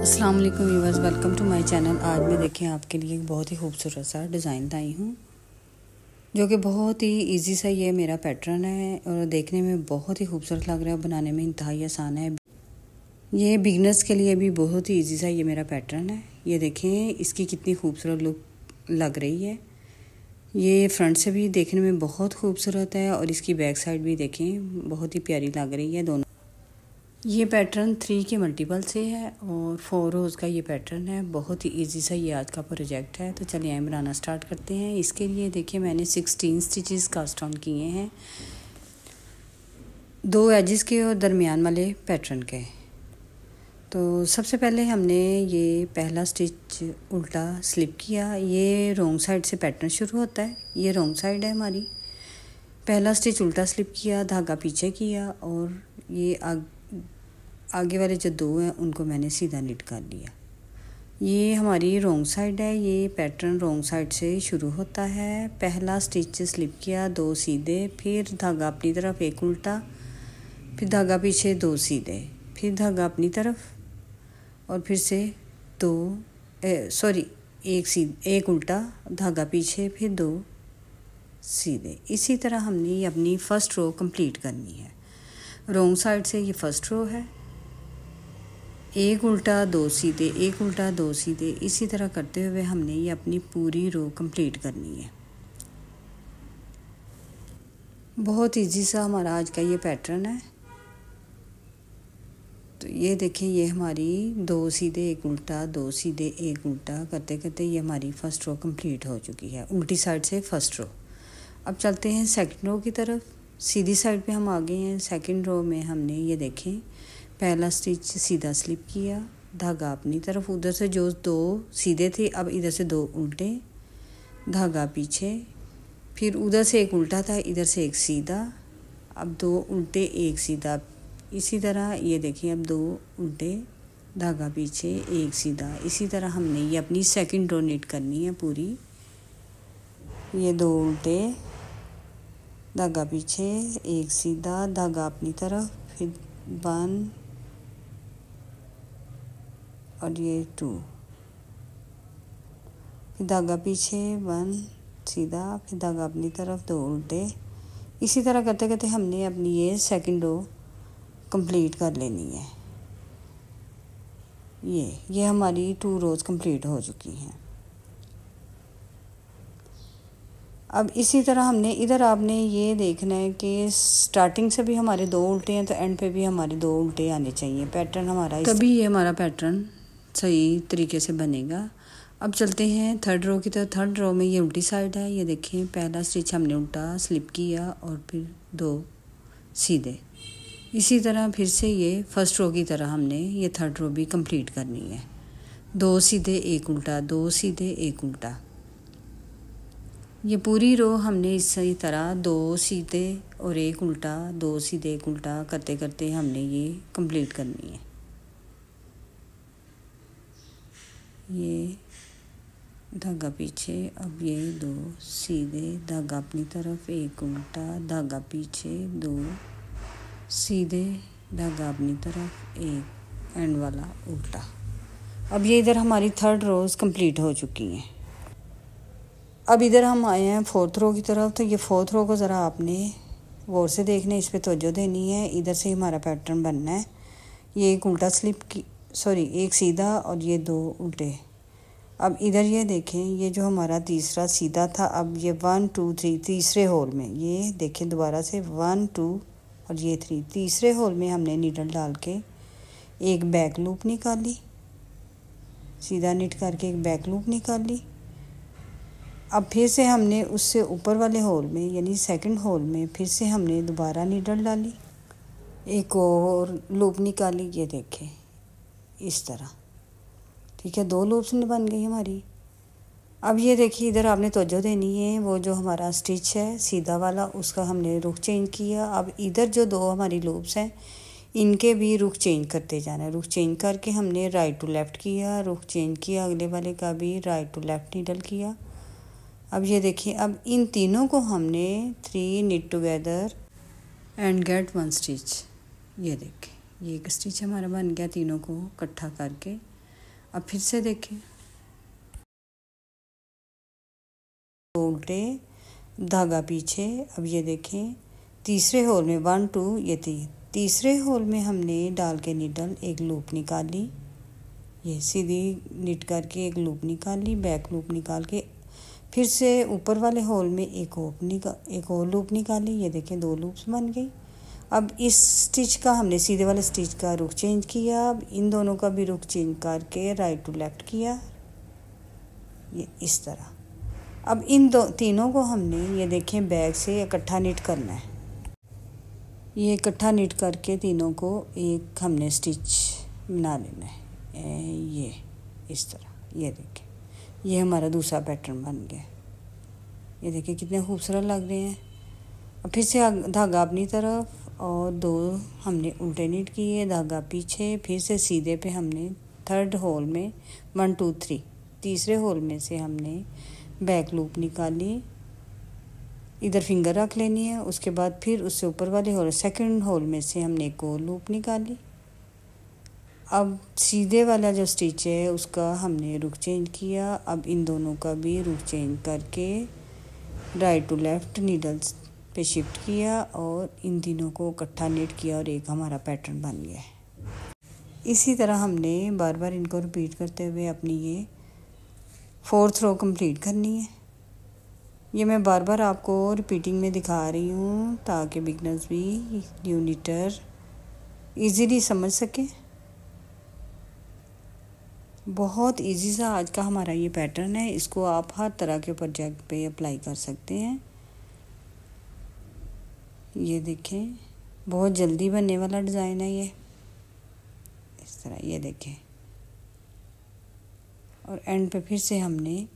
अस्सलाम वालेकुम welcome to my channel आज मैं देखें आपके लिए एक बहुत ही खूबसूरत सा डिज़ाइन लाई हूँ जो कि बहुत ही इजी सा ये मेरा पैटर्न है और देखने में बहुत ही खूबसूरत लग रहा है बनाने में इंतहाई आसान है ये बिगनर्स के लिए भी बहुत ही इजी सा ये मेरा पैटर्न है ये देखें इसकी कितनी खूबसूरत लुक लग रही है ये फ्रंट से भी देखने में बहुत खूबसूरत है और इसकी बैक साइड भी देखें बहुत ही प्यारी लग रही है दोनों ये पैटर्न थ्री के मल्टीपल से है और फोर रोज़ का ये पैटर्न है बहुत ही इजी सा ये आज का प्रोजेक्ट है तो चलिए हम बनाना स्टार्ट करते हैं इसके लिए देखिए मैंने सिक्सटीन स्टिचेस कास्ट ऑन किए हैं दो एजिस के और दरमियान वाले पैटर्न के तो सबसे पहले हमने ये पहला स्टिच उल्टा स्लिप किया ये रोंग साइड से पैटर्न शुरू होता है ये रोंग साइड है हमारी पहला स्टिच उल्टा स्लिप किया धागा पीछे किया और ये आग आगे वाले जो दो हैं उनको मैंने सीधा निट कर लिया ये हमारी रोंग साइड है ये पैटर्न रोंग साइड से शुरू होता है पहला स्टिच स्लिप किया दो सीधे फिर धागा अपनी तरफ एक उल्टा फिर धागा पीछे दो सीधे फिर धागा अपनी तरफ और फिर से दो सॉरी एक सी एक उल्टा धागा पीछे फिर दो सीधे इसी तरह हमने ये अपनी फ़र्स्ट रो कंप्लीट करनी है रोंग साइड से ये फर्स्ट रो है एक उल्टा दो सीधे एक उल्टा दो सीधे इसी तरह करते हुए हमने ये अपनी पूरी रो कंप्लीट करनी है बहुत इजी सा हमारा आज का ये पैटर्न है तो ये देखें ये हमारी दो सीधे एक उल्टा दो सीधे एक उल्टा करते करते ये हमारी फ़र्स्ट रो कंप्लीट हो चुकी है उल्टी साइड से फर्स्ट रो अब चलते हैं सेकंड रो की तरफ सीधी साइड पे हम आ गए हैं सेकंड रो में हमने ये देखें पहला स्टिच सीधा स्लिप किया धागा अपनी तरफ उधर से जो दो सीधे थे अब इधर से दो उल्टे धागा पीछे फिर उधर से एक उल्टा था इधर से एक सीधा अब दो उल्टे एक सीधा इसी तरह ये देखिए अब दो उल्टे धागा पीछे एक सीधा इसी तरह हमने ये अपनी सेकंड रो नीट करनी है पूरी ये दो उल्टे धागा पीछे एक सीधा धागा अपनी तरफ फिर वन और ये टू फिर धागा पीछे वन सीधा फिर धागा अपनी तरफ दो उल्टे इसी तरह करते करते हमने अपनी ये सेकंड रो कंप्लीट कर लेनी है ये ये हमारी टू रोज़ कंप्लीट हो चुकी हैं अब इसी तरह हमने इधर आपने ये देखना है कि स्टार्टिंग से भी हमारे दो उल्टे हैं तो एंड पे भी हमारे दो उल्टे आने चाहिए पैटर्न हमारा तभी ये हमारा पैटर्न सही तरीके से बनेगा अब चलते हैं थर्ड रो की तरफ थर्ड रो में ये उल्टी साइड है ये देखें पहला स्टिच हमने उल्टा स्लिप किया और फिर दो सीधे इसी तरह फिर से ये फर्स्ट रो की तरह हमने ये थर्ड रो भी कंप्लीट करनी है दो सीधे एक उल्टा दो सीधे एक उल्टा ये पूरी रो हमने इसी तरह दो सीधे और एक उल्टा दो सीधे एक उल्टा करते करते हमने ये कंप्लीट करनी है ये धागा पीछे अब ये दो सीधे धागा अपनी तरफ एक उल्टा धागा पीछे दो सीधे धागा अपनी तरफ एक एंड वाला उल्टा अब ये इधर हमारी थर्ड रोज़ कंप्लीट हो चुकी हैं अब इधर हम आए हैं फोर्थ रो की तरफ तो ये फोर्थ रो को ज़रा आपने गौर से देखना इस पर तोजो देनी है इधर से ही हमारा पैटर्न बनना है ये एक उल्टा स्लिप की सॉरी एक सीधा और ये दो उल्टे अब इधर ये देखें ये जो हमारा तीसरा सीधा था अब ये वन टू थ्री तीसरे होल में ये देखें दोबारा से वन टू और ये थ्री तीसरे होल में हमने नीडल डाल के एक बैक लूप निकाली सीधा निट करके एक बैक लूप निकाल ली अब फिर से हमने उससे ऊपर वाले होल में यानी सेकंड होल में फिर से हमने दोबारा नीडल डाली एक और लूप निकाली ये देखें इस तरह ठीक है दो लूप्स बन गई हमारी अब ये देखिए इधर आपने तोजो देनी है वो जो हमारा स्टिच है सीधा वाला उसका हमने रुख चेंज किया अब इधर जो दो हमारी लूप्स हैं इनके भी रुख चेंज करते जाना है रुख चेंज करके हमने राइट टू लेफ़्ट किया रुख चेंज किया अगले वाले का भी राइट टू लेफ़्ट निडल किया अब ये देखिए अब इन तीनों को हमने three knit together and get one stitch ये देखें ये एक स्टिच हमारा बन गया तीनों को इकट्ठा करके अब फिर से देखें उल्टे धागा पीछे अब ये देखें तीसरे होल में वन टू ये तीन तीसरे होल में हमने डाल के निडल एक लूप निकाली ये सीधी निट करके एक लूप निकाली बैक लूप निकाल के फिर से ऊपर वाले होल में एक ओप निकाल एक और लूप निकाली ये देखें दो लूप्स बन गई अब इस स्टिच का हमने सीधे वाले स्टिच का रुख चेंज किया अब इन दोनों का भी रुख चेंज करके राइट टू लेफ़्ट किया ये इस तरह अब इन दो तीनों को हमने ये देखें बैग से इकट्ठा नीट करना है ये इकट्ठा नीट करके तीनों को एक हमने स्टिच बना लेना है ये इस तरह ये देखें ये हमारा दूसरा पैटर्न बन गया ये देखिए कितने खूबसूरत लग रहे हैं अब फिर से धागा अपनी तरफ और दो हमने उल्टे नीट किए धागा पीछे फिर से सीधे पे हमने थर्ड होल में वन टू थ्री तीसरे होल में से हमने बैक लूप निकाली इधर फिंगर रख लेनी है उसके बाद फिर उससे ऊपर वाले होल सेकंड होल में से हमने एक और लूप निकाली अब सीधे वाला जो स्टिच है उसका हमने रुख चेंज किया अब इन दोनों का भी रुख चेंज करके राइट टू लेफ़्ट नीडल्स पे शिफ्ट किया और इन तीनों को इकट्ठा नेट किया और एक हमारा पैटर्न बन गया है इसी तरह हमने बार बार इनको रिपीट करते हुए अपनी ये फोर्थ रो कंप्लीट करनी है ये मैं बार बार आपको रिपीटिंग में दिखा रही हूँ ताकि बिगनर्स भी यूनिटर इजीली समझ सके बहुत इजी सा आज का हमारा ये पैटर्न है इसको आप हर तरह के प्रोजेक्ट पे अप्लाई कर सकते हैं ये देखें बहुत जल्दी बनने वाला डिज़ाइन है ये इस तरह ये देखें और एंड पे फिर से हमने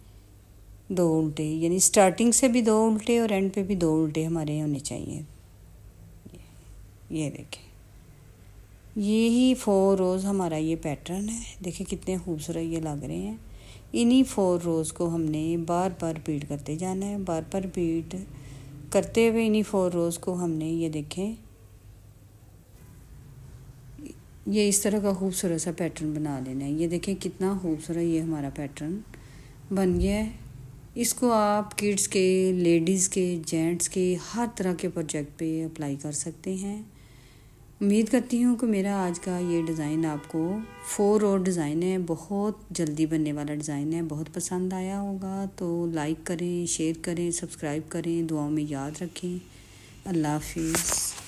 दो उल्टे यानी स्टार्टिंग से भी दो उल्टे और एंड पे भी दो उल्टे हमारे होने चाहिए ये देखें ये ही फोर रोज़ हमारा ये पैटर्न है देखें कितने खूबसूरत ये लग रहे हैं इन्हीं फोर रोज़ को हमने बार बार रिपीट करते जाना है बार बार रिपीट करते हुए इन्हीं फोर रोज़ को हमने ये देखें ये इस तरह का खूबसूरत सा पैटर्न बना लेना है ये देखें कितना खूबसूरत ये हमारा पैटर्न बन गया है इसको आप किड्स के लेडीज़ के जेंट्स के हर तरह के प्रोजेक्ट पे अप्लाई कर सकते हैं उम्मीद करती हूँ कि मेरा आज का ये डिज़ाइन आपको फोर और डिज़ाइन है बहुत जल्दी बनने वाला डिज़ाइन है बहुत पसंद आया होगा तो लाइक करें शेयर करें सब्सक्राइब करें दुआओं में याद रखें अल्लाह हाफिज़